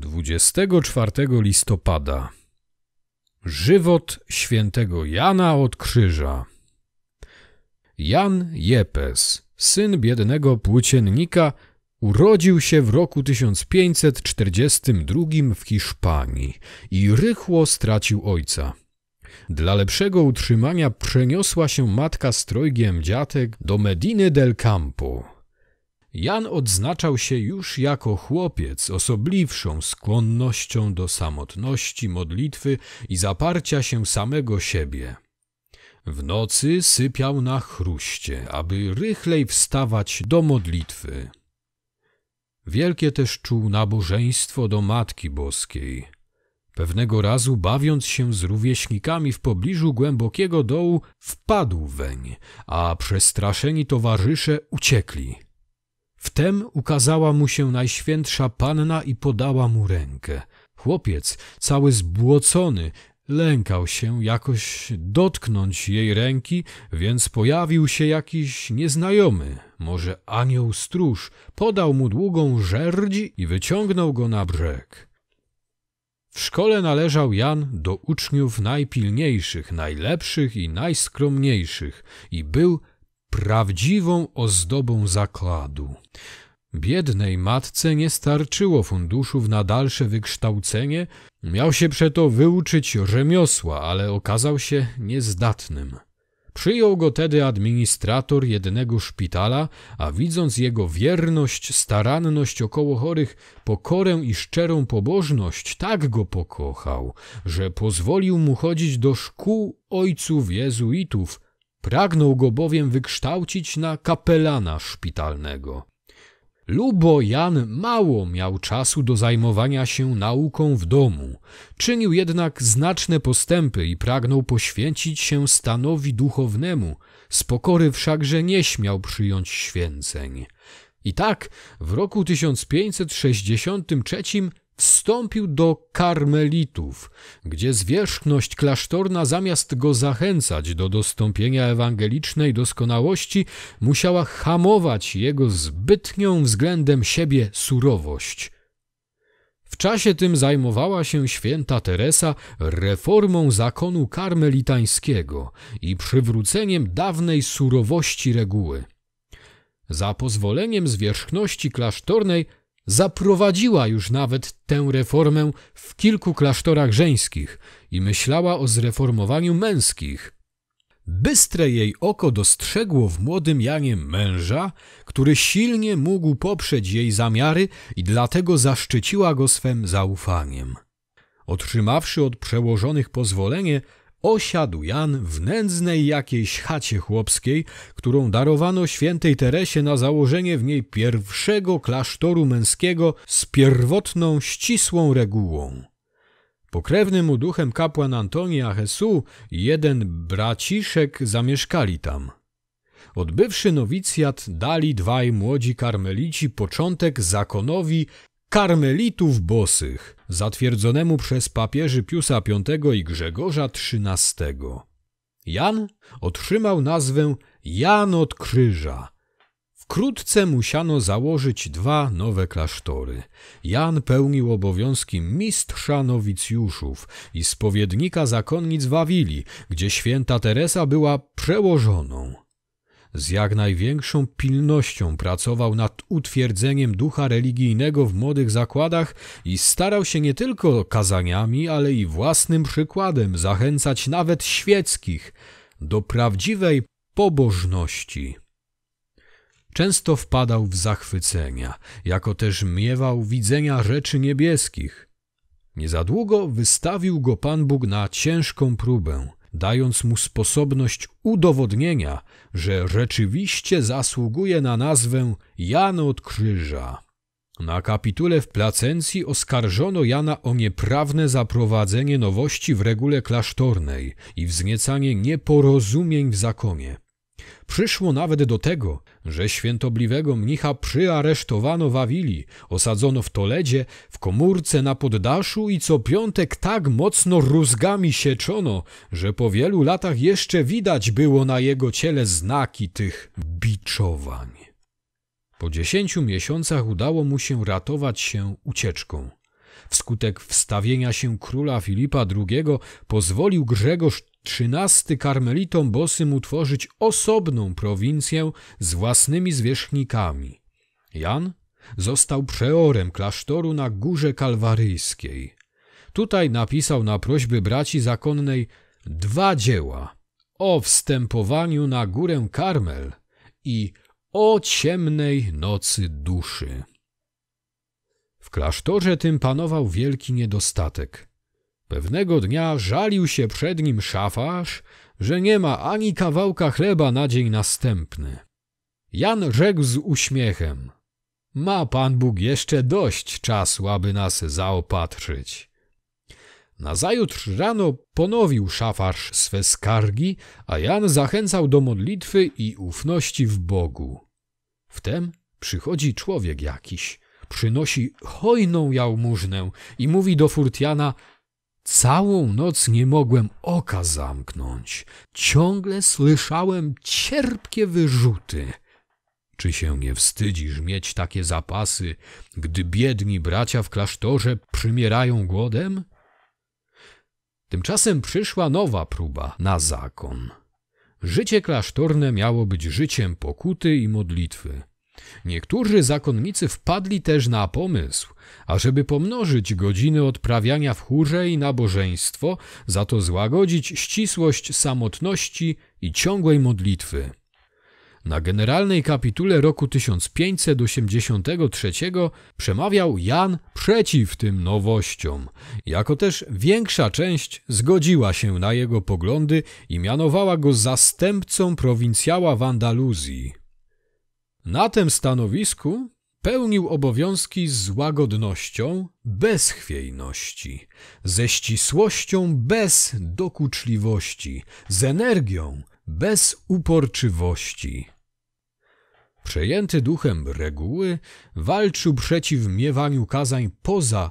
24 listopada Żywot świętego Jana od Krzyża Jan Jepes, syn biednego płóciennika, urodził się w roku 1542 w Hiszpanii i rychło stracił ojca. Dla lepszego utrzymania przeniosła się matka z trojgiem dziatek do Mediny del Campo, Jan odznaczał się już jako chłopiec osobliwszą skłonnością do samotności, modlitwy i zaparcia się samego siebie. W nocy sypiał na chruście, aby rychlej wstawać do modlitwy. Wielkie też czuł nabożeństwo do Matki Boskiej. Pewnego razu, bawiąc się z rówieśnikami w pobliżu głębokiego dołu, wpadł weń, a przestraszeni towarzysze uciekli – Wtem ukazała mu się Najświętsza Panna i podała mu rękę. Chłopiec, cały zbłocony, lękał się jakoś dotknąć jej ręki, więc pojawił się jakiś nieznajomy, może anioł stróż, podał mu długą żerdzi i wyciągnął go na brzeg. W szkole należał Jan do uczniów najpilniejszych, najlepszych i najskromniejszych i był prawdziwą ozdobą zakładu. Biednej matce nie starczyło funduszów na dalsze wykształcenie, miał się przeto wyuczyć rzemiosła, ale okazał się niezdatnym. Przyjął go tedy administrator jednego szpitala, a widząc jego wierność, staranność około chorych, pokorę i szczerą pobożność, tak go pokochał, że pozwolił mu chodzić do szkół ojców jezuitów, Pragnął go bowiem wykształcić na kapelana szpitalnego. Lubo Jan mało miał czasu do zajmowania się nauką w domu, czynił jednak znaczne postępy i pragnął poświęcić się stanowi duchownemu, z pokory wszakże nie śmiał przyjąć święceń. I tak w roku 1563 wstąpił do karmelitów, gdzie zwierzchność klasztorna zamiast go zachęcać do dostąpienia ewangelicznej doskonałości, musiała hamować jego zbytnią względem siebie surowość. W czasie tym zajmowała się święta Teresa reformą zakonu karmelitańskiego i przywróceniem dawnej surowości reguły. Za pozwoleniem zwierzchności klasztornej zaprowadziła już nawet tę reformę w kilku klasztorach żeńskich i myślała o zreformowaniu męskich. Bystre jej oko dostrzegło w młodym Janie męża, który silnie mógł poprzeć jej zamiary i dlatego zaszczyciła go swym zaufaniem. Otrzymawszy od przełożonych pozwolenie, osiadł Jan w nędznej jakiejś chacie chłopskiej, którą darowano świętej Teresie na założenie w niej pierwszego klasztoru męskiego z pierwotną ścisłą regułą. Pokrewnym mu duchem kapłan Antoni Achesu i jeden braciszek zamieszkali tam. Odbywszy nowicjat, dali dwaj młodzi karmelici początek zakonowi karmelitów bosych, zatwierdzonemu przez papieży Piusa V i Grzegorza XIII. Jan otrzymał nazwę Jan od Krzyża. Wkrótce musiano założyć dwa nowe klasztory. Jan pełnił obowiązki mistrza nowicjuszów i spowiednika zakonnic Wawili, gdzie święta Teresa była przełożoną z jak największą pilnością pracował nad utwierdzeniem ducha religijnego w młodych zakładach i starał się nie tylko kazaniami, ale i własnym przykładem zachęcać nawet świeckich do prawdziwej pobożności. Często wpadał w zachwycenia, jako też miewał widzenia rzeczy niebieskich. Nie za długo wystawił go Pan Bóg na ciężką próbę – dając mu sposobność udowodnienia, że rzeczywiście zasługuje na nazwę Jan od Krzyża. Na kapitule w Placencji oskarżono Jana o nieprawne zaprowadzenie nowości w regule klasztornej i wzniecanie nieporozumień w zakonie. Przyszło nawet do tego, że świętobliwego mnicha przyaresztowano w Awili, osadzono w Toledzie, w komórce na poddaszu i co piątek tak mocno rózgami sieczono, że po wielu latach jeszcze widać było na jego ciele znaki tych biczowań. Po dziesięciu miesiącach udało mu się ratować się ucieczką. Wskutek wstawienia się króla Filipa II pozwolił Grzegorz Trzynasty karmelitom Bosym utworzyć osobną prowincję z własnymi zwierzchnikami. Jan został przeorem klasztoru na Górze Kalwaryjskiej. Tutaj napisał na prośby braci zakonnej dwa dzieła o wstępowaniu na Górę Karmel i o ciemnej nocy duszy. W klasztorze tym panował wielki niedostatek. Pewnego dnia żalił się przed nim szafarz, że nie ma ani kawałka chleba na dzień następny. Jan rzekł z uśmiechem: Ma Pan Bóg jeszcze dość czasu, aby nas zaopatrzyć. Nazajutrz rano ponowił szafarz swe skargi, a Jan zachęcał do modlitwy i ufności w Bogu. Wtem przychodzi człowiek jakiś, przynosi hojną jałmużnę i mówi do Furtiana – Całą noc nie mogłem oka zamknąć. Ciągle słyszałem cierpkie wyrzuty. Czy się nie wstydzisz mieć takie zapasy, gdy biedni bracia w klasztorze przymierają głodem? Tymczasem przyszła nowa próba na zakon. Życie klasztorne miało być życiem pokuty i modlitwy. Niektórzy zakonnicy wpadli też na pomysł, ażeby pomnożyć godziny odprawiania w chórze i nabożeństwo, za to złagodzić ścisłość samotności i ciągłej modlitwy. Na generalnej kapitule roku 1583 przemawiał Jan przeciw tym nowościom, jako też większa część zgodziła się na jego poglądy i mianowała go zastępcą prowincjała w Andaluzji. Na tym stanowisku pełnił obowiązki z łagodnością, bez chwiejności, ze ścisłością, bez dokuczliwości, z energią, bez uporczywości. Przejęty duchem reguły, walczył przeciw miewaniu kazań poza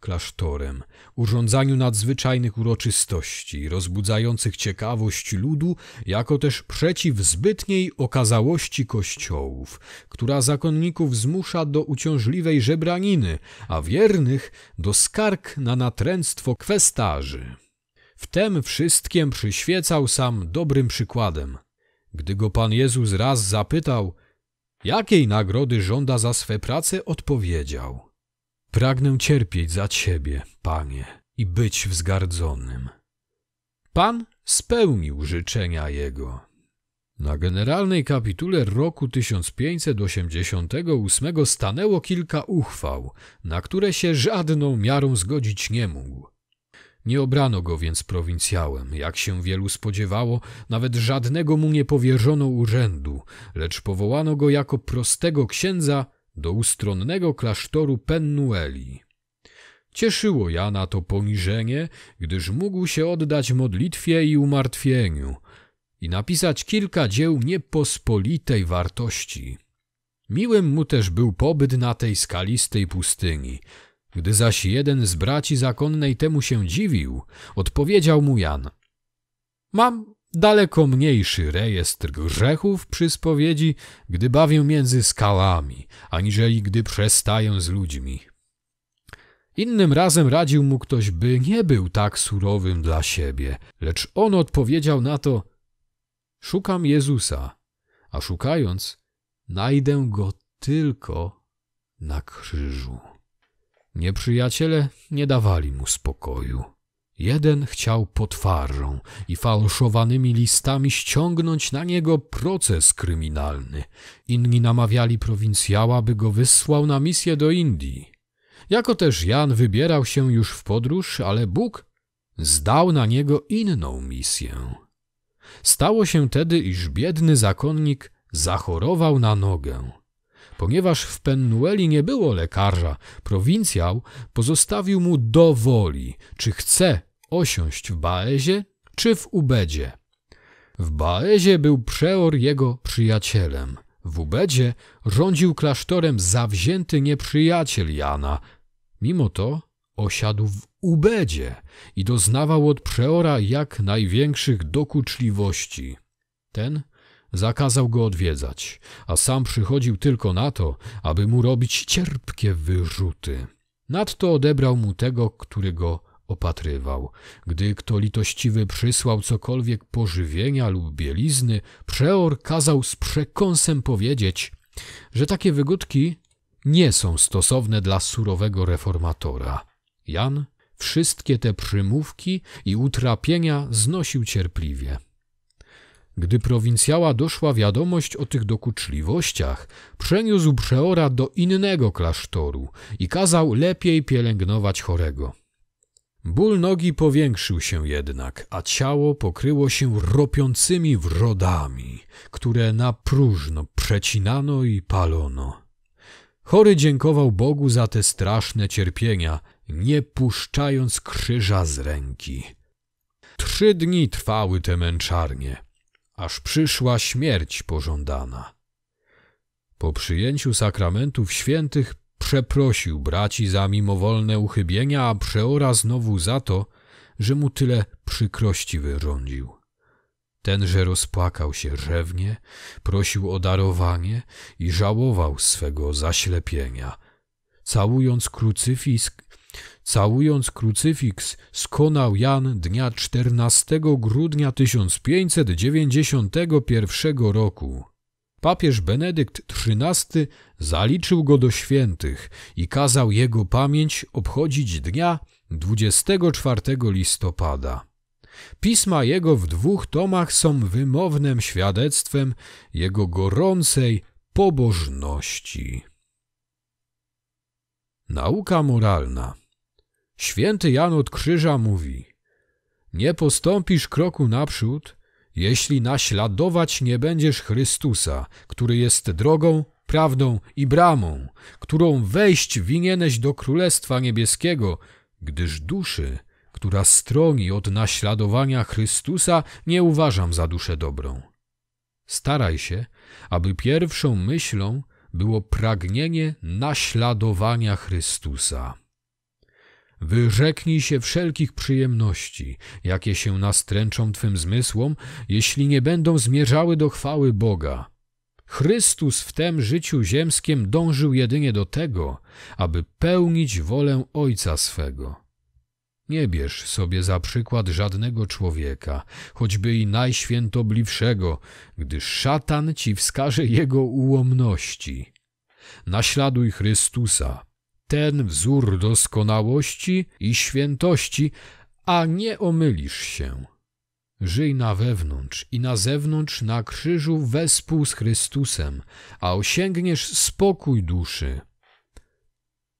klasztorem, urządzaniu nadzwyczajnych uroczystości, rozbudzających ciekawość ludu, jako też przeciw zbytniej okazałości kościołów, która zakonników zmusza do uciążliwej żebraniny, a wiernych do skarg na natręctwo kwestarzy. W tem wszystkim przyświecał sam dobrym przykładem. Gdy go Pan Jezus raz zapytał, jakiej nagrody żąda za swe prace, odpowiedział – Pragnę cierpieć za Ciebie, Panie, i być wzgardzonym. Pan spełnił życzenia jego. Na generalnej kapitule roku 1588 stanęło kilka uchwał, na które się żadną miarą zgodzić nie mógł. Nie obrano go więc prowincjałem, jak się wielu spodziewało, nawet żadnego mu nie powierzono urzędu, lecz powołano go jako prostego księdza do ustronnego klasztoru Pennueli. Cieszyło Jana to poniżenie, gdyż mógł się oddać modlitwie i umartwieniu i napisać kilka dzieł niepospolitej wartości. Miłym mu też był pobyt na tej skalistej pustyni. Gdy zaś jeden z braci zakonnej temu się dziwił, odpowiedział mu Jan. Mam Daleko mniejszy rejestr grzechów przy spowiedzi, gdy bawię między skałami, aniżeli gdy przestaję z ludźmi. Innym razem radził mu ktoś, by nie był tak surowym dla siebie, lecz on odpowiedział na to: Szukam Jezusa, a szukając, najdę go tylko na krzyżu. Nieprzyjaciele nie dawali mu spokoju. Jeden chciał potwarą i fałszowanymi listami ściągnąć na niego proces kryminalny. Inni namawiali prowincjała, by go wysłał na misję do Indii. Jako też Jan wybierał się już w podróż, ale Bóg zdał na niego inną misję. Stało się tedy, iż biedny zakonnik zachorował na nogę. Ponieważ w Penueli nie było lekarza, prowincjał pozostawił mu do woli, czy chce osiąść w Baezie czy w Ubedzie. W Baezie był przeor jego przyjacielem. W Ubedzie rządził klasztorem zawzięty nieprzyjaciel Jana. Mimo to osiadł w Ubedzie i doznawał od przeora jak największych dokuczliwości. Ten zakazał go odwiedzać, a sam przychodził tylko na to, aby mu robić cierpkie wyrzuty. Nadto odebrał mu tego, który go opatrywał. Gdy kto litościwy przysłał cokolwiek pożywienia lub bielizny, przeor kazał z przekąsem powiedzieć, że takie wygódki nie są stosowne dla surowego reformatora. Jan wszystkie te przymówki i utrapienia znosił cierpliwie. Gdy prowincjała doszła wiadomość o tych dokuczliwościach, przeniósł przeora do innego klasztoru i kazał lepiej pielęgnować chorego. Ból nogi powiększył się jednak, a ciało pokryło się ropiącymi wrodami, które na próżno przecinano i palono. Chory dziękował Bogu za te straszne cierpienia, nie puszczając krzyża z ręki. Trzy dni trwały te męczarnie, aż przyszła śmierć pożądana. Po przyjęciu sakramentów świętych przeprosił braci za mimowolne uchybienia, a przeora znowu za to, że mu tyle przykrości wyrządził. Tenże rozpłakał się rzewnie, prosił o darowanie i żałował swego zaślepienia. Całując krucyfisk, całując krucyfiks, skonał Jan dnia 14 grudnia 1591 roku. Papież Benedykt XIII zaliczył go do świętych i kazał jego pamięć obchodzić dnia 24 listopada. Pisma jego w dwóch tomach są wymownym świadectwem jego gorącej pobożności. Nauka moralna. Święty Jan od Krzyża mówi: Nie postąpisz kroku naprzód, jeśli naśladować nie będziesz Chrystusa, który jest drogą, prawdą i bramą, którą wejść winieneś do Królestwa Niebieskiego, gdyż duszy, która stroni od naśladowania Chrystusa, nie uważam za duszę dobrą. Staraj się, aby pierwszą myślą było pragnienie naśladowania Chrystusa. Wyrzeknij się wszelkich przyjemności, jakie się nastręczą Twym zmysłom, jeśli nie będą zmierzały do chwały Boga. Chrystus w tem życiu ziemskim dążył jedynie do tego, aby pełnić wolę Ojca swego. Nie bierz sobie za przykład żadnego człowieka, choćby i najświętobliwszego, gdyż szatan ci wskaże jego ułomności. Naśladuj Chrystusa, ten wzór doskonałości i świętości, a nie omylisz się. Żyj na wewnątrz i na zewnątrz na krzyżu wespół z Chrystusem, a osiągniesz spokój duszy.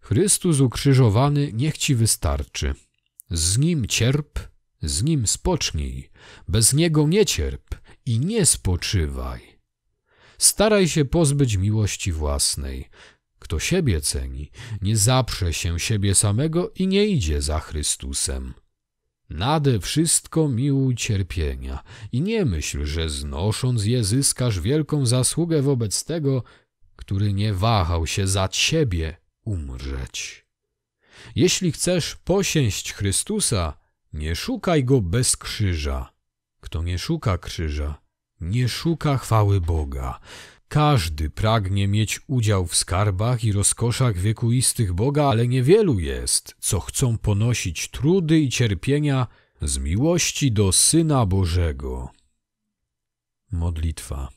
Chrystus ukrzyżowany niech ci wystarczy. Z nim cierp, z nim spocznij, bez niego nie cierp i nie spoczywaj. Staraj się pozbyć miłości własnej, kto siebie ceni, nie zaprze się siebie samego i nie idzie za Chrystusem. Nade wszystko miłuj cierpienia i nie myśl, że znosząc je zyskasz wielką zasługę wobec tego, który nie wahał się za ciebie umrzeć. Jeśli chcesz posięść Chrystusa, nie szukaj go bez krzyża. Kto nie szuka krzyża, nie szuka chwały Boga. Każdy pragnie mieć udział w skarbach i rozkoszach wiekuistych Boga, ale niewielu jest, co chcą ponosić trudy i cierpienia z miłości do Syna Bożego. Modlitwa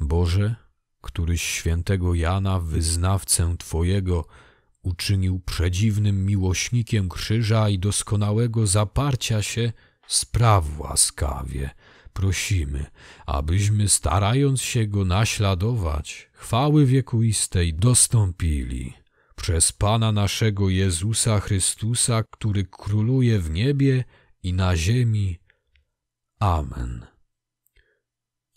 Boże, któryś świętego Jana, wyznawcę Twojego, uczynił przedziwnym miłośnikiem krzyża i doskonałego zaparcia się, spraw łaskawie – prosimy, abyśmy starając się Go naśladować, chwały wiekuistej dostąpili przez Pana naszego Jezusa Chrystusa, który króluje w niebie i na ziemi. Amen.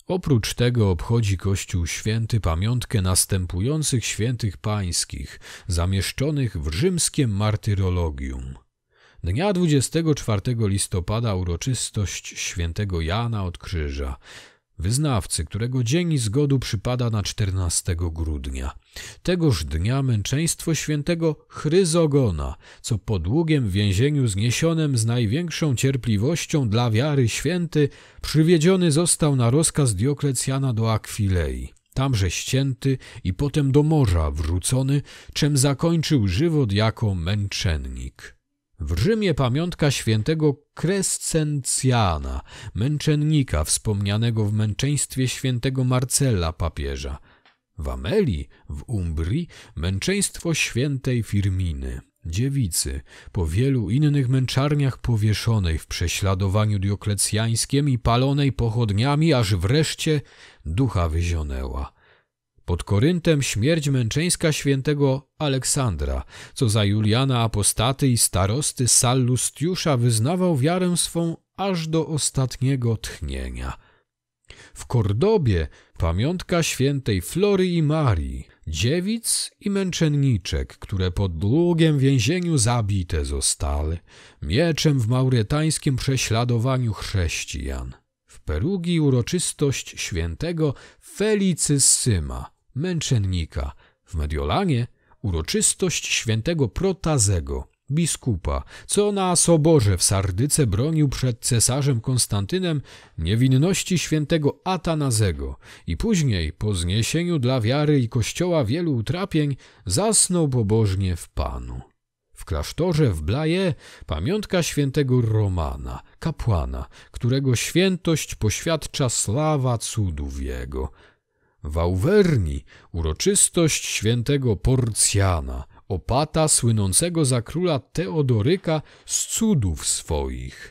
Oprócz tego obchodzi Kościół Święty pamiątkę następujących świętych pańskich, zamieszczonych w rzymskim martyrologium – Dnia 24 listopada uroczystość świętego Jana od Krzyża, wyznawcy, którego dzień zgodu przypada na 14 grudnia. Tegoż dnia męczeństwo świętego Chryzogona, co po długiem więzieniu zniesionym z największą cierpliwością dla wiary święty, przywiedziony został na rozkaz Dioklecjana do Akwilei tamże ścięty i potem do morza wrzucony, czym zakończył żywot jako męczennik. W Rzymie pamiątka świętego Crescencjana, męczennika wspomnianego w męczeństwie świętego Marcella papieża. W Ameli, w Umbrii, męczeństwo świętej Firminy, dziewicy, po wielu innych męczarniach powieszonej w prześladowaniu dioklecjańskiem i palonej pochodniami, aż wreszcie ducha wyzionęła. Pod Koryntem śmierć męczeńska świętego Aleksandra, co za Juliana Apostaty i starosty Sallustiusza wyznawał wiarę swą aż do ostatniego tchnienia. W Kordobie pamiątka świętej Flory i Marii, dziewic i męczenniczek, które po długiem więzieniu zabite zostały, mieczem w mauretańskim prześladowaniu chrześcijan. W Perugi uroczystość świętego Felicyssyma, męczennika. W Mediolanie uroczystość świętego Protazego, biskupa, co na soborze w Sardyce bronił przed cesarzem Konstantynem niewinności świętego Atanazego i później, po zniesieniu dla wiary i kościoła wielu utrapień, zasnął pobożnie w Panu. W klasztorze w Blaje pamiątka świętego Romana, kapłana, którego świętość poświadcza sława cudów jego – Wałwerni uroczystość świętego Porcjana, opata słynącego za króla Teodoryka z cudów swoich,